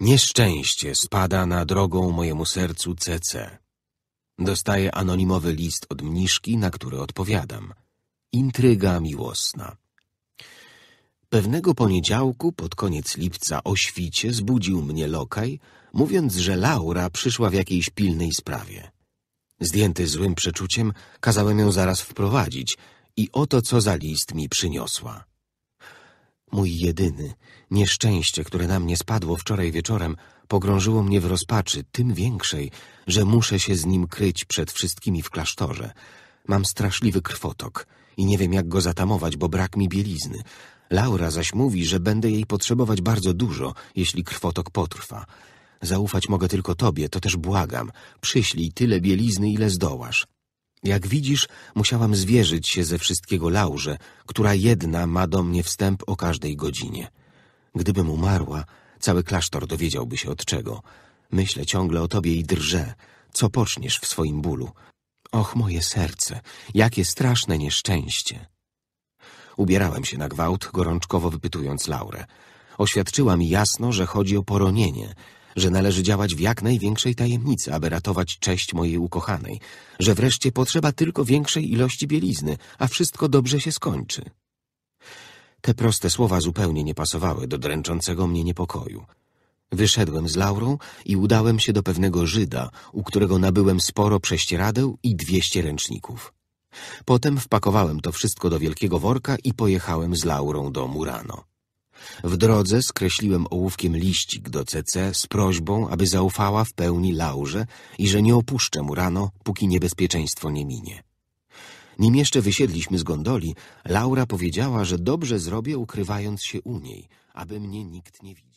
Nieszczęście spada na drogą mojemu sercu CC. Dostaję anonimowy list od mniszki, na który odpowiadam. Intryga miłosna. Pewnego poniedziałku, pod koniec lipca, o świcie zbudził mnie lokaj, mówiąc, że Laura przyszła w jakiejś pilnej sprawie. Zdjęty złym przeczuciem, kazałem ją zaraz wprowadzić i oto co za list mi przyniosła mój jedyny. Nieszczęście, które na mnie spadło wczoraj wieczorem, pogrążyło mnie w rozpaczy, tym większej, że muszę się z nim kryć przed wszystkimi w klasztorze. Mam straszliwy krwotok i nie wiem, jak go zatamować, bo brak mi bielizny. Laura zaś mówi, że będę jej potrzebować bardzo dużo, jeśli krwotok potrwa. Zaufać mogę tylko tobie, to też błagam. Przyślij tyle bielizny, ile zdołasz. Jak widzisz, musiałam zwierzyć się ze wszystkiego Laurze, która jedna ma do mnie wstęp o każdej godzinie. Gdybym umarła, cały klasztor dowiedziałby się od czego. Myślę ciągle o tobie i drżę. Co poczniesz w swoim bólu? Och, moje serce, jakie straszne nieszczęście! Ubierałem się na gwałt, gorączkowo wypytując Laurę. Oświadczyła mi jasno, że chodzi o poronienie, że należy działać w jak największej tajemnicy, aby ratować cześć mojej ukochanej, że wreszcie potrzeba tylko większej ilości bielizny, a wszystko dobrze się skończy. Te proste słowa zupełnie nie pasowały do dręczącego mnie niepokoju. Wyszedłem z Laurą i udałem się do pewnego Żyda, u którego nabyłem sporo prześcieradeł i dwieście ręczników. Potem wpakowałem to wszystko do wielkiego worka i pojechałem z Laurą do Murano. W drodze skreśliłem ołówkiem liścik do CC z prośbą, aby zaufała w pełni Laurze i że nie opuszczę mu rano, póki niebezpieczeństwo nie minie. Nim jeszcze wysiedliśmy z gondoli, Laura powiedziała, że dobrze zrobię ukrywając się u niej, aby mnie nikt nie widział.